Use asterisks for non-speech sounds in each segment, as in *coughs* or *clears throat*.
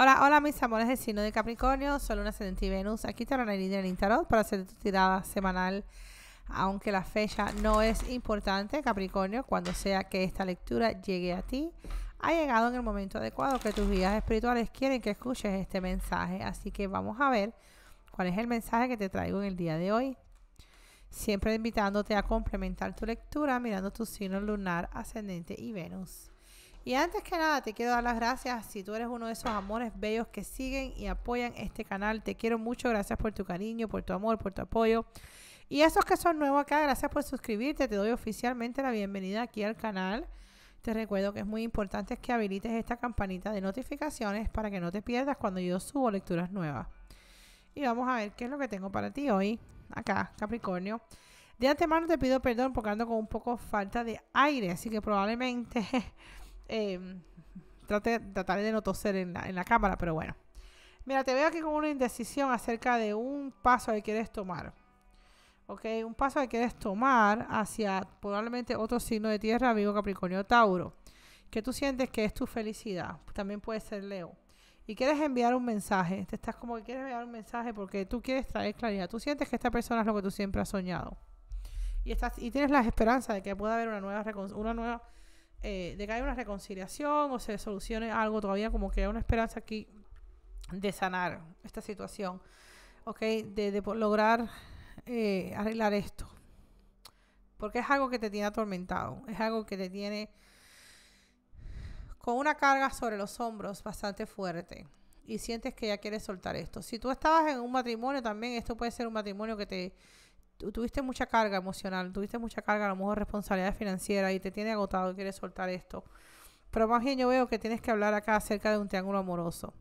Hola, hola mis amores del signo de Capricornio, solo un Ascendente y Venus. Aquí te la en del para hacer tu tirada semanal. Aunque la fecha no es importante, Capricornio, cuando sea que esta lectura llegue a ti, ha llegado en el momento adecuado que tus guías espirituales quieren que escuches este mensaje. Así que vamos a ver cuál es el mensaje que te traigo en el día de hoy. Siempre invitándote a complementar tu lectura mirando tu signo lunar, ascendente y Venus. Y antes que nada, te quiero dar las gracias si tú eres uno de esos amores bellos que siguen y apoyan este canal. Te quiero mucho, gracias por tu cariño, por tu amor, por tu apoyo. Y esos que son nuevos acá, gracias por suscribirte. Te doy oficialmente la bienvenida aquí al canal. Te recuerdo que es muy importante que habilites esta campanita de notificaciones para que no te pierdas cuando yo subo lecturas nuevas. Y vamos a ver qué es lo que tengo para ti hoy, acá, Capricornio. De antemano te pido perdón porque ando con un poco falta de aire, así que probablemente *laughs* Em, trataré de no toser en la, cámara, pero bueno. Mira, te veo aquí con una indecisión acerca de un paso que quieres tomar. ¿ok? Un paso que quieres tomar hacia probablemente otro signo de tierra, amigo Capricornio Tauro, que tú sientes que es tu felicidad, también puede ser Leo. Y quieres enviar un mensaje, te estás como que quieres enviar un mensaje porque tú quieres traer claridad, tú sientes que esta persona es lo que tú siempre has soñado. Y, estás, y tienes la esperanza de que pueda haber una nueva, una nueva eh, de que haya una reconciliación o se solucione algo todavía, como que hay una esperanza aquí de sanar esta situación, ¿ok? De, lograr eh, arreglar esto. Porque es algo que te tiene atormentado, es algo que te tiene con una carga sobre los hombros bastante fuerte y sientes que ya quieres soltar esto. Si tú estabas en un matrimonio también, esto puede ser un matrimonio que te tuviste mucha carga emocional, tuviste mucha carga, a lo mejor responsabilidad financiera y te tiene agotado y quieres soltar esto. Pero más bien yo veo que tienes que hablar acá acerca de un triángulo amoroso.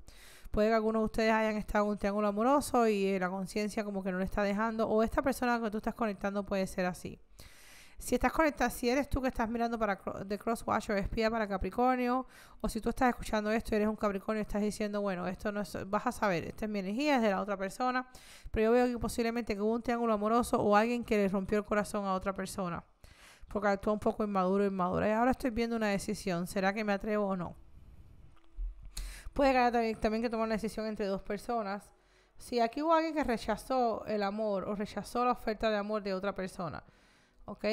Puede que algunos de ustedes hayan estado en un triángulo amoroso y la conciencia como que no le está dejando, o esta persona que tú estás conectando puede ser así. Si estás conectado, si eres tú que estás mirando para The Crosswatcher, espía para Capricornio, o si tú estás escuchando esto y eres un Capricornio y estás diciendo, bueno, esto no es, vas a saber, esta es mi energía, es de la otra persona, pero yo veo que posiblemente que hubo un triángulo amoroso o alguien que le rompió el corazón a otra persona, porque actúa un poco inmaduro, inmadura. Y ahora estoy viendo una decisión, ¿será que me atrevo o no? Puede que también que tomar una decisión entre dos personas. Si aquí hubo alguien que rechazó el amor o rechazó la oferta de amor de otra persona, ¿ok?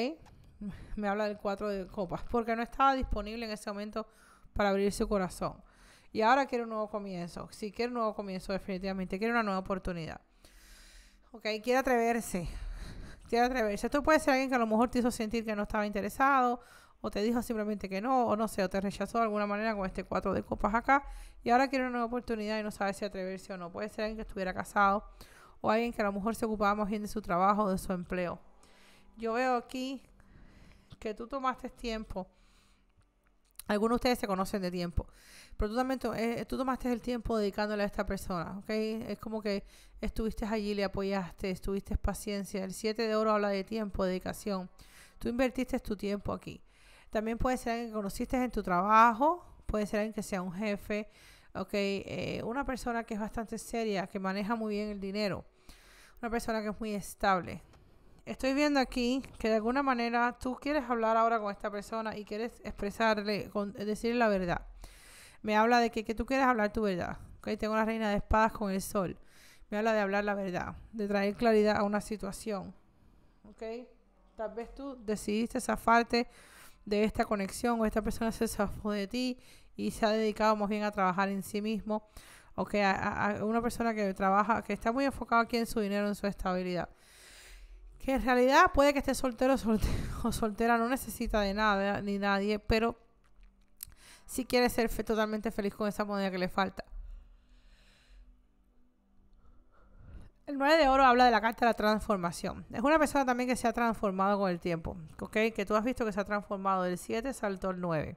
*laughs* Me habla del cuatro de copas, porque no estaba disponible en ese momento para abrir su corazón. Y ahora quiere un nuevo comienzo. Si sí, quiere un nuevo comienzo, definitivamente. Quiere una nueva oportunidad. ¿Ok? Quiere atreverse. *laughs* Quiere atreverse. Esto puede ser alguien que a lo mejor te hizo sentir que no estaba interesado, o te dijo simplemente que no, o no sé, o te rechazó de alguna manera con este cuatro de copas acá, y ahora quiere una nueva oportunidad y no sabe si atreverse o no. Puede ser alguien que estuviera casado, o alguien que a lo mejor se ocupaba más bien de su trabajo o de su empleo, yo veo aquí que tú tomaste tiempo. Algunos de ustedes se conocen de tiempo, pero tú también eh, tú tomaste el tiempo dedicándole a esta persona, ¿ok? Es como que estuviste allí, le apoyaste, estuviste paciencia. El 7 de oro habla de tiempo, dedicación. Tú invertiste tu tiempo aquí. También puede ser alguien que conociste en tu trabajo, puede ser alguien que sea un jefe, ¿ok? Eh, una persona que es bastante seria, que maneja muy bien el dinero, una persona que es muy estable, estoy viendo aquí que de alguna manera tú quieres hablar ahora con esta persona y quieres expresarle, decirle la verdad. Me habla de que, tú quieres hablar tu verdad. ¿okay? Tengo la reina de espadas con el sol. Me habla de hablar la verdad, de traer claridad a una situación. ¿okay? Tal vez tú decidiste zafarte de esta conexión o esta persona se zafó de ti y se ha dedicado más bien a trabajar en sí mismo. o que a, una persona que trabaja, que está muy enfocada aquí en su dinero, en su estabilidad que en realidad puede que esté soltero o *laughs* soltera, no necesita de nada ni nadie, pero si quiere ser totalmente feliz con esa moneda que le falta. El 9 de oro habla de la carta de la transformación. Es una persona también que se ha transformado con el tiempo, ¿ok? Que tú has visto que se ha transformado del 7 saltó al 9.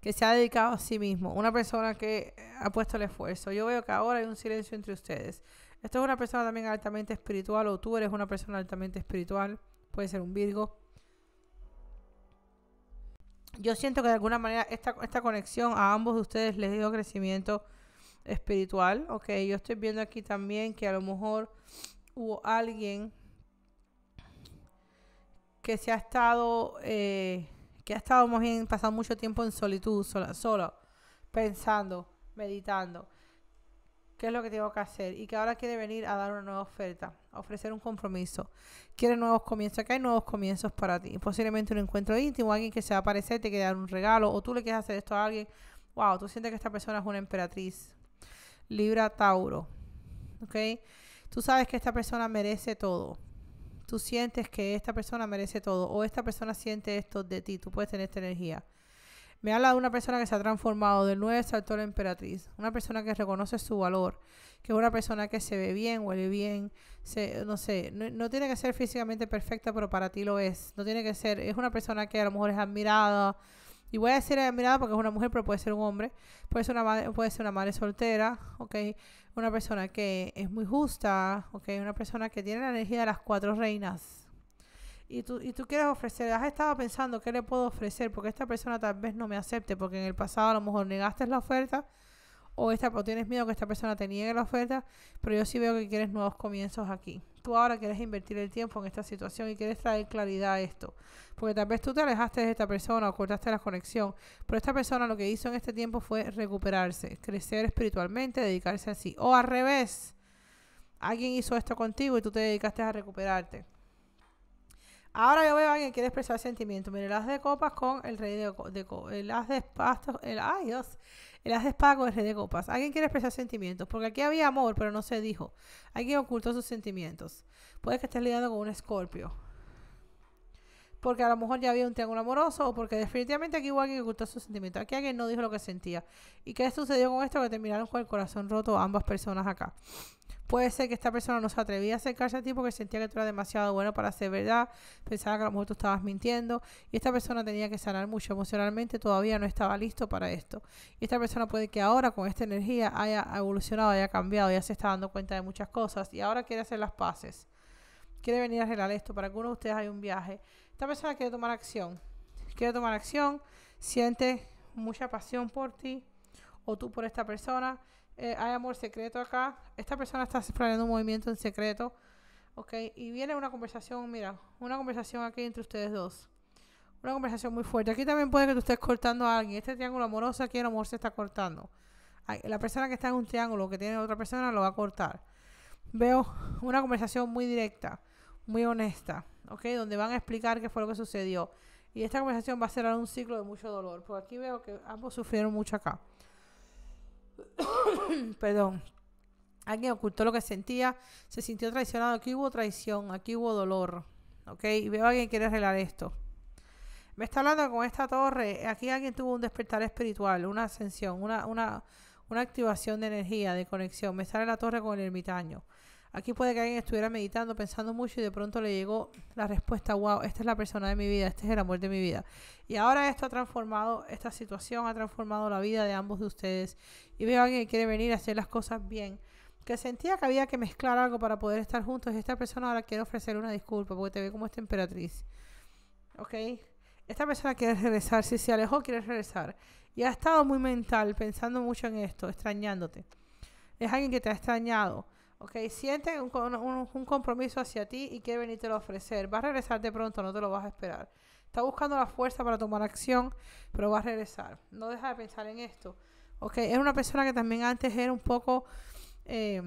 Que se ha dedicado a sí mismo. Una persona que ha puesto el esfuerzo. Yo veo que ahora hay un silencio entre ustedes. Esto es una persona también altamente espiritual o tú eres una persona altamente espiritual. Puede ser un Virgo. Yo siento que de alguna manera esta, esta conexión a ambos de ustedes les dio crecimiento espiritual. Ok, yo estoy viendo aquí también que a lo mejor hubo alguien que se ha estado, eh, que ha estado más bien pasando mucho tiempo en solitud, sola, solo, pensando, meditando qué es lo que tengo que hacer y que ahora quiere venir a dar una nueva oferta, a ofrecer un compromiso. Quiere nuevos comienzos, acá hay nuevos comienzos para ti. Posiblemente un encuentro íntimo, alguien que se va a aparecer, te quiere dar un regalo o tú le quieres hacer esto a alguien. Wow, tú sientes que esta persona es una emperatriz. Libra Tauro. ¿Ok? Tú sabes que esta persona merece todo. Tú sientes que esta persona merece todo o esta persona siente esto de ti. Tú puedes tener esta energía. Me habla de una persona que se ha transformado del nuevo salto a la emperatriz. Una persona que reconoce su valor. Que es una persona que se ve bien, huele bien. Se, no sé, no, tiene que ser físicamente perfecta, pero para ti lo es. No tiene que ser. Es una persona que a lo mejor es admirada. Y voy a decir admirada porque es una mujer, pero puede ser un hombre. Puede ser una madre, puede ser una madre soltera, ¿ok? Una persona que es muy justa, ¿ok? Una persona que tiene la energía de las cuatro reinas, y tú, y tú quieres ofrecer, has estado pensando qué le puedo ofrecer porque esta persona tal vez no me acepte porque en el pasado a lo mejor negaste la oferta o, esta, o tienes miedo que esta persona te niegue la oferta, pero yo sí veo que quieres nuevos comienzos aquí. Tú ahora quieres invertir el tiempo en esta situación y quieres traer claridad a esto, porque tal vez tú te alejaste de esta persona o cortaste la conexión, pero esta persona lo que hizo en este tiempo fue recuperarse, crecer espiritualmente, dedicarse a sí. O al revés, alguien hizo esto contigo y tú te dedicaste a recuperarte Ahora yo veo a alguien que quiere expresar sentimientos. Mire, el as de copas con el rey de, copas. el as de espada el el de con el rey de copas. Alguien quiere expresar sentimientos, porque aquí había amor, pero no se dijo. Alguien ocultó sus sentimientos. Puede que estés lidiando con un escorpio porque a lo mejor ya había un triángulo amoroso o porque definitivamente aquí hubo alguien que ocultó su sentimiento. Aquí alguien no dijo lo que sentía. ¿Y qué sucedió con esto? Que terminaron con el corazón roto ambas personas acá. Puede ser que esta persona no se atrevía a acercarse a ti porque sentía que tú eras demasiado bueno para ser verdad, pensaba que a lo mejor tú estabas mintiendo y esta persona tenía que sanar mucho emocionalmente, todavía no estaba listo para esto. Y esta persona puede que ahora con esta energía haya evolucionado, haya cambiado, ya se está dando cuenta de muchas cosas y ahora quiere hacer las paces. Quiere venir a arreglar esto. Para que uno de ustedes hay un viaje esta persona quiere tomar acción. Quiere tomar acción, siente mucha pasión por ti o tú por esta persona. Eh, hay amor secreto acá. Esta persona está planeando un movimiento en secreto. Ok, y viene una conversación, mira, una conversación aquí entre ustedes dos. Una conversación muy fuerte. Aquí también puede que tú estés cortando a alguien. Este triángulo amoroso aquí el amor se está cortando. La persona que está en un triángulo que tiene otra persona lo va a cortar. Veo una conversación muy directa muy honesta, ¿ok? Donde van a explicar qué fue lo que sucedió. Y esta conversación va a cerrar un ciclo de mucho dolor, porque aquí veo que ambos sufrieron mucho acá. *coughs* Perdón. Alguien ocultó lo que sentía, se sintió traicionado. Aquí hubo traición, aquí hubo dolor, ¿ok? Y veo a alguien que quiere arreglar esto. Me está hablando con esta torre. Aquí alguien tuvo un despertar espiritual, una ascensión, una, una activación de energía, de conexión. Me sale la torre con el ermitaño. Aquí puede que alguien estuviera meditando, pensando mucho y de pronto le llegó la respuesta, wow, esta es la persona de mi vida, este es el amor de mi vida. Y ahora esto ha transformado, esta situación ha transformado la vida de ambos de ustedes. Y veo a alguien que quiere venir a hacer las cosas bien, que sentía que había que mezclar algo para poder estar juntos y esta persona ahora quiere ofrecer una disculpa porque te ve como esta emperatriz. ¿Ok? Esta persona quiere regresar, si se alejó quiere regresar. Y ha estado muy mental, pensando mucho en esto, extrañándote. Es alguien que te ha extrañado Ok, siente un, compromiso hacia ti y quiere venirte a ofrecer. Va a regresar de pronto, no te lo vas a esperar. Está buscando la fuerza para tomar acción, pero va a regresar. No deja de pensar en esto. Ok, es una persona que también antes era un poco, eh,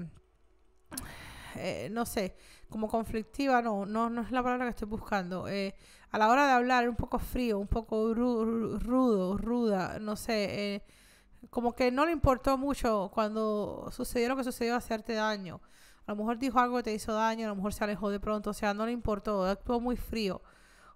eh, no sé, como conflictiva, no, no, no es la palabra que estoy buscando. Eh, a la hora de hablar, un poco frío, un poco rudo, ruda, no sé como que no le importó mucho cuando sucedió lo que sucedió hacerte daño. A lo mejor dijo algo que te hizo daño, a lo mejor se alejó de pronto, o sea, no le importó, actuó muy frío.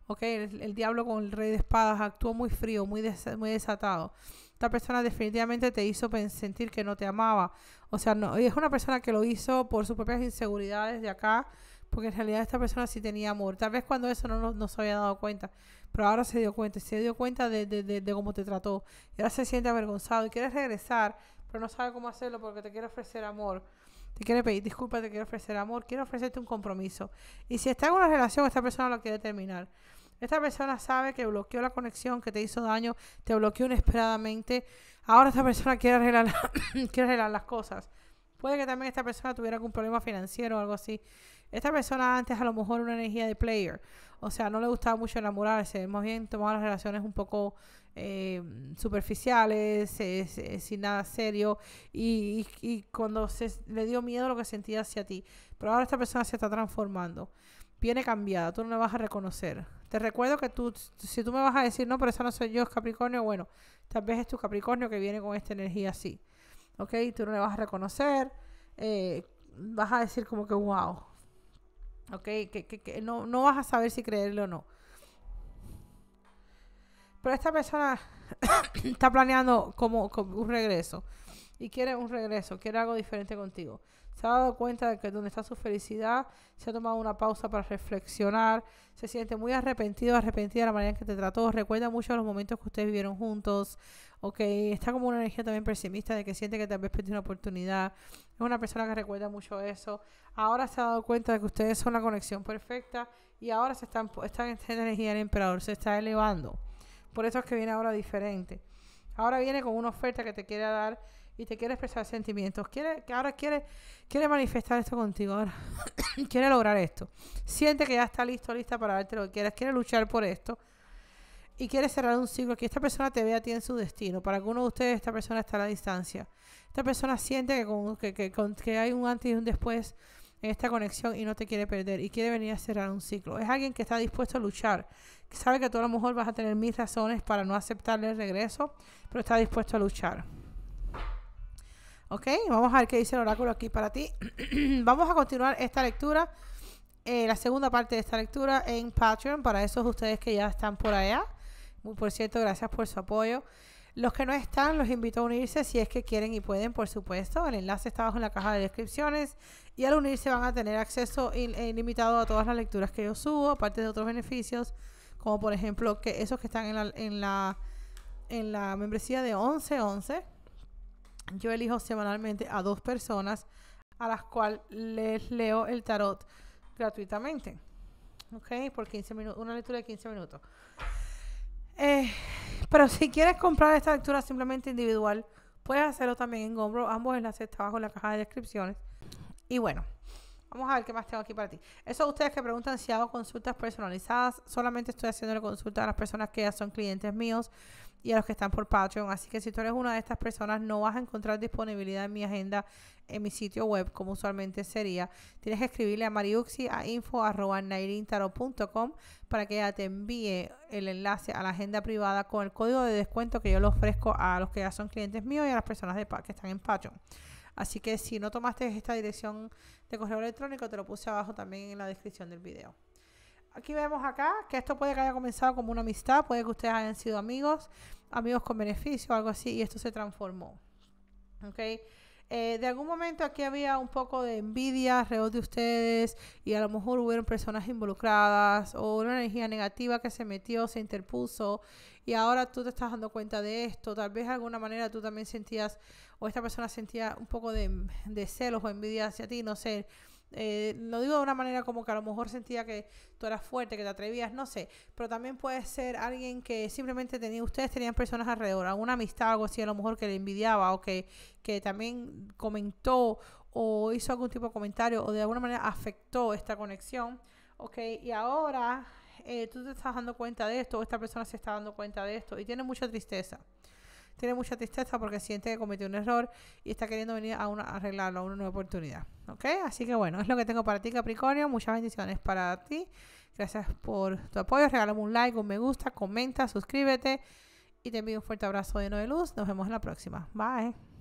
¿ok? El, diablo con el rey de espadas actuó muy frío, muy, muy desatado. Esta persona definitivamente te hizo sentir que no te amaba. O sea, no, es una persona que lo hizo por sus propias inseguridades de acá, porque en realidad esta persona sí tenía amor. Tal vez cuando eso no, no, no se había dado cuenta pero ahora se dio cuenta, se dio cuenta de, cómo te trató. Y ahora se siente avergonzado y quiere regresar, pero no sabe cómo hacerlo porque te quiere ofrecer amor. Te quiere pedir disculpas, te quiere ofrecer amor, quiere ofrecerte un compromiso. Y si está en una relación, esta persona lo quiere terminar. Esta persona sabe que bloqueó la conexión, que te hizo daño, te bloqueó inesperadamente. Ahora esta persona quiere arreglar, *coughs* quiere arreglar las cosas. Puede que también esta persona tuviera algún problema financiero o algo así. Esta persona antes a lo mejor una energía de player, o sea, no le gustaba mucho enamorarse, más bien tomaba las relaciones un poco eh, superficiales, eh, eh, sin nada serio, y, cuando se, le dio miedo lo que sentía hacia ti. Pero ahora esta persona se está transformando, viene cambiada, tú no la vas a reconocer. Te recuerdo que tú, si tú me vas a decir, no, pero esa no soy yo, es Capricornio, bueno, tal vez es tu Capricornio que viene con esta energía así, ¿ok? Tú no la vas a reconocer, vas a decir como que, wow, ¿ok? Que, que, no, no, vas a saber si creerlo o no. Pero esta persona *coughs* está planeando como un regreso y quiere un regreso, quiere algo diferente contigo. Se ha dado cuenta de que donde está su felicidad, se ha tomado una pausa para reflexionar, se siente muy arrepentido, arrepentida de la manera en que te trató, recuerda mucho los momentos que ustedes vivieron juntos, ok, está como una energía también pesimista de que siente que tal vez perdió una oportunidad, es una persona que recuerda mucho eso, ahora se ha dado cuenta de que ustedes son la conexión perfecta y ahora se están, están en esta energía del emperador, se está elevando, por eso es que viene ahora diferente. Ahora viene con una oferta que te quiere dar y te quiere expresar sentimientos. Quiere, ahora quiere, quiere manifestar esto contigo. Ahora *coughs* quiere lograr esto. Siente que ya está listo, lista para darte lo que quieras. Quiere luchar por esto. Y quiere cerrar un ciclo. Que esta persona te vea tiene su destino. Para algunos de ustedes esta persona está a la distancia. Esta persona siente que, que, que hay un antes y un después esta conexión y no te quiere perder y quiere venir a cerrar un ciclo. Es alguien que está dispuesto a luchar, que sabe que tú a lo mejor vas a tener mil razones para no aceptarle el regreso, pero está dispuesto a luchar. Ok, vamos a ver qué dice el oráculo aquí para ti. *clears throat* vamos a continuar esta lectura, eh, la segunda parte de esta lectura en Patreon, para esos ustedes que ya están por allá. por cierto, gracias por su apoyo. Los que no están, los invito a unirse si es que quieren y pueden, por supuesto. El enlace está abajo en la caja de descripciones. Y al unirse van a tener acceso eh, ilimitado a todas las lecturas que yo subo, aparte de otros beneficios, como por ejemplo que esos que están en la, en la, membresía de 1111. Yo elijo semanalmente a dos personas a las cuales les leo el tarot gratuitamente. ¿Ok? Por 15 minutos, una lectura de 15 minutos. Eh, *laughs* Pero si quieres comprar esta lectura simplemente individual, puedes hacerlo también en Gombro. Ambos enlaces están abajo en la caja de descripciones. Y bueno, vamos a ver qué más tengo aquí para ti. Eso ustedes que preguntan si hago consultas personalizadas. Solamente estoy haciendo la consulta a las personas que ya son clientes míos y a los que están por Patreon. Así que si tú eres una de estas personas, no vas a encontrar disponibilidad en mi agenda en mi sitio web, como usualmente sería. Tienes que escribirle a Mariuxi a info.nairintaro.com para que ella te envíe el enlace a la agenda privada con el código de descuento que yo le ofrezco a los que ya son clientes míos y a las personas de, que están en Patreon. Así que si no tomaste esta dirección de correo electrónico, te lo puse abajo también en la descripción del video aquí vemos acá que esto puede que haya comenzado como una amistad, puede que ustedes hayan sido amigos, amigos con beneficio, algo así, y esto se transformó. ¿Ok? Eh, de algún momento aquí había un poco de envidia alrededor de ustedes y a lo mejor hubieron personas involucradas o una energía negativa que se metió, se interpuso y ahora tú te estás dando cuenta de esto. Tal vez de alguna manera tú también sentías o esta persona sentía un poco de, de celos o envidia hacia ti, no sé eh, lo digo de una manera como que a lo mejor sentía que tú eras fuerte, que te atrevías, no sé. Pero también puede ser alguien que simplemente tenía, ustedes tenían personas alrededor, alguna amistad, algo así, a lo mejor que le envidiaba o que, que también comentó o hizo algún tipo de comentario o de alguna manera afectó esta conexión. Ok, y ahora eh, tú te estás dando cuenta de esto, o esta persona se está dando cuenta de esto y tiene mucha tristeza tiene mucha tristeza porque siente que cometió un error y está queriendo venir a, una, arreglarlo, a una nueva oportunidad. ¿Ok? Así que bueno, es lo que tengo para ti, Capricornio. Muchas bendiciones para ti. Gracias por tu apoyo. Regálame un like, un me gusta, comenta, suscríbete. Y te envío un fuerte abrazo no de luz. Nos vemos en la próxima. Bye.